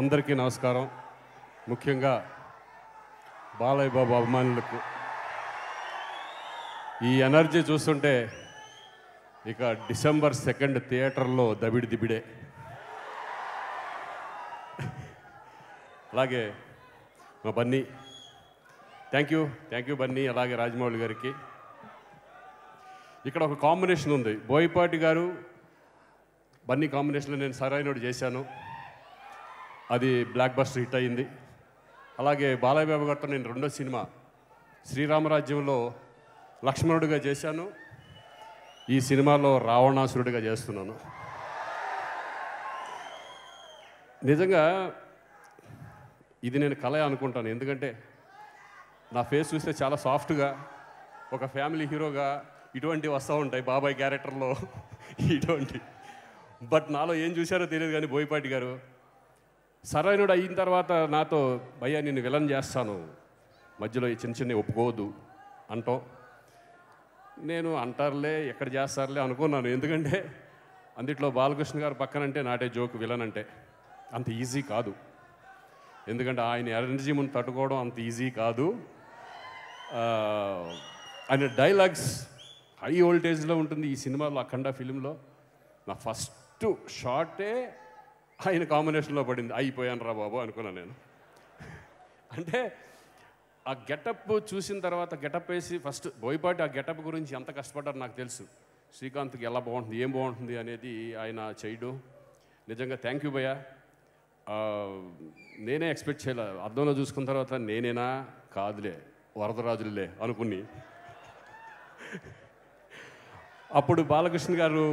అందరికీ నమస్కారం ముఖ్యంగా బాలయ్య బాబు అభిమానులకు ఈ ఎనర్జీ చూస్తుంటే ఇక డిసెంబర్ సెకండ్ థియేటర్లో దబిడి దిబిడే అలాగే మా Bunny thank you thank you Bunny అలాగే రాజమౌళి గారికి ఇక్కడ ఒక కాంబినేషన్ ఉంది బోయపాటి గారు బన్నీ కాంబినేషన్లో నేను సరైనోడు చేశాను అది బ్లాక్ బస్టర్ హిట్ అయింది అలాగే బాలయ్య బాబు గారితో నేను రెండో సినిమా శ్రీరామరాజ్యంలో లక్ష్మణుడిగా చేశాను ఈ సినిమాలో రావణాసురుడిగా చేస్తున్నాను నిజంగా ఇది నేను కళ అనుకుంటాను ఎందుకంటే నా ఫేస్ చూస్తే చాలా సాఫ్ట్గా ఒక ఫ్యామిలీ హీరోగా ఇటువంటివి వస్తూ ఉంటాయి బాబాయ్ క్యారెక్టర్లో ఇటువంటి బట్ నాలో ఏం చూశారో తెలియదు కానీ బోయపాటి గారు సరైనడు అయిన తర్వాత నాతో భయ్యా నేను విలన్ చేస్తాను మధ్యలో ఈ చిన్న చిన్న ఒప్పుకోవద్దు అంటాం నేను అంటారులే ఎక్కడ చేస్తారులే అనుకున్నాను ఎందుకంటే అందుట్లో బాలకృష్ణ గారు పక్కనంటే నాటే జోక్ విలన్ అంటే అంత ఈజీ కాదు ఎందుకంటే ఆయన ఎనర్జీ ముందు తట్టుకోవడం అంత ఈజీ కాదు ఆయన డైలాగ్స్ హై వోల్టేజ్లో ఉంటుంది ఈ సినిమాలో అఖండ ఫిలింలో నా ఫస్ట్ షార్టే ఆయన కాంబినేషన్లో పడింది అయిపోయాను రా బాబు అనుకున్నాను నేను అంటే ఆ గెటప్ చూసిన తర్వాత గెటప్ వేసి ఫస్ట్ బోయపాటి ఆ గెటప్ గురించి ఎంత కష్టపడ్డారు నాకు తెలుసు శ్రీకాంత్కి ఎలా బాగుంటుంది ఏం బాగుంటుంది అనేది ఆయన చేయడం నిజంగా థ్యాంక్ యూ భయ్యా నేనే ఎక్స్పెక్ట్ చేయలే అర్థంలో చూసుకున్న తర్వాత నేనేనా కాదులే వరదరాజులే అనుకుని అప్పుడు బాలకృష్ణ గారు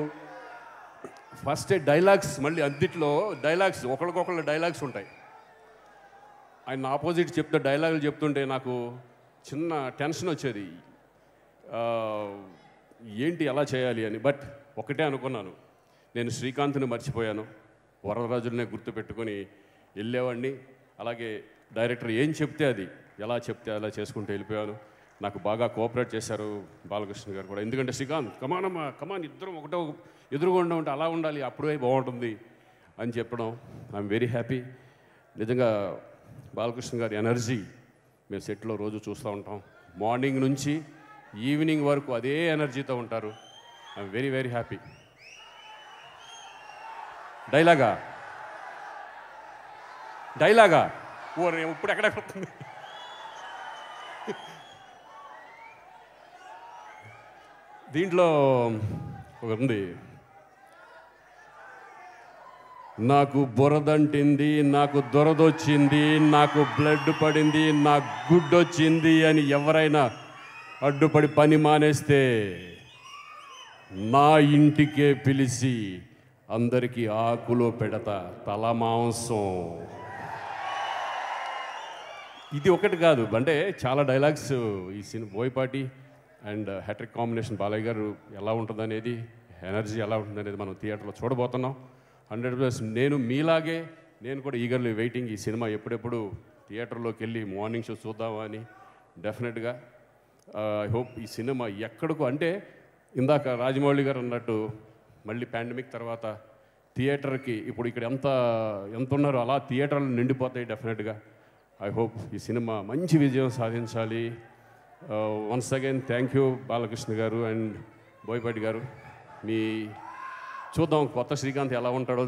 ఫస్ట్ డైలాగ్స్ మళ్ళీ అందిట్లో డైలాగ్స్ ఒకరికొకళ్ళ డైలాగ్స్ ఉంటాయి ఆయన ఆపోజిట్ చెప్తే డైలాగులు చెప్తుంటే నాకు చిన్న టెన్షన్ వచ్చేది ఏంటి ఎలా చేయాలి అని బట్ ఒకటే అనుకున్నాను నేను శ్రీకాంత్ని మర్చిపోయాను వరదరాజులనే గుర్తుపెట్టుకొని వెళ్ళేవాడిని అలాగే డైరెక్టర్ ఏం చెప్తే అది ఎలా చెప్తే అలా చేసుకుంటూ వెళ్ళిపోయాను నాకు బాగా కోఆపరేట్ చేశారు బాలకృష్ణ గారు కూడా ఎందుకంటే శ్రీకాంత్ కమానమ్మ కమాన్ ఇద్దరం ఒకటో ఎదురుగుండా ఉంటే అలా ఉండాలి అప్పుడే బాగుంటుంది అని చెప్పడం ఐఎమ్ వెరీ హ్యాపీ నిజంగా బాలకృష్ణ గారి ఎనర్జీ మేము సెట్లో రోజు చూస్తూ ఉంటాం మార్నింగ్ నుంచి ఈవినింగ్ వరకు అదే ఎనర్జీతో ఉంటారు ఐఎమ్ వెరీ వెరీ హ్యాపీ డైలాగా డైలాగా ఇప్పుడు ఎక్కడెక్కడ దీంట్లో ఒక ఉంది నాకు బురదంటింది నాకు దొరదొచ్చింది నాకు బ్లడ్ పడింది నాకు గుడ్డొచ్చింది అని ఎవరైనా అడ్డుపడి పని మానేస్తే నా ఇంటికే పిలిచి అందరికీ ఆకులో పెడత తల మాంసం ఇది ఒకటి కాదు అంటే చాలా డైలాగ్స్ ఈ సినిమా Boyapati and hat-trick combination Balayya గారు ఎలా ఉంటుందనేది ఎనర్జీ ఎలా ఉంటుందనేది మనం థియేటర్లో చూడబోతున్నాం హండ్రెడ్ ప్లస్ నేను మీలాగే నేను కూడా ఈగర్లీ వెయిటింగ్ ఈ సినిమా ఎప్పుడెప్పుడు థియేటర్లోకి వెళ్ళి మార్నింగ్ షో చూద్దామా అని డెఫినెట్గా ఐ హోప్ ఈ సినిమా ఎక్కడకు అంటే ఇందాక రాజమౌళి గారు అన్నట్టు మళ్ళీ పాండమిక్ తర్వాత థియేటర్కి ఇప్పుడు ఇక్కడ ఎంత ఎంత ఉన్నారో అలా థియేటర్లు నిండిపోతాయి డెఫినెట్గా ఐ హోప్ ఈ సినిమా మంచి విజయం సాధించాలి once again thank you Balakrishna గారు అండ్ బోయపాటి గారు మీ చూద్దాం కొత్త శ్రీకాంత్ ఎలా ఉంటాడో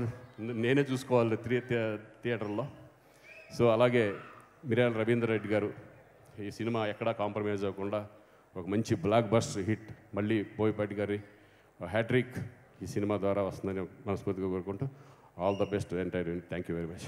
నేనే చూసుకోవాలి త్రీ థియేటర్లో సో అలాగే మిరాల రవీందర్ రెడ్డి గారు ఈ సినిమా ఎక్కడా కాంప్రమైజ్ అవ్వకుండా ఒక మంచి బ్లాక్ బస్టర్ హిట్ మళ్ళీ బోయపాటి గారి హ్యాట్రిక్ ఈ సినిమా ద్వారా వస్తుందని మనస్ఫూర్తిగా కోరుకుంటూ all the best entire thank you very much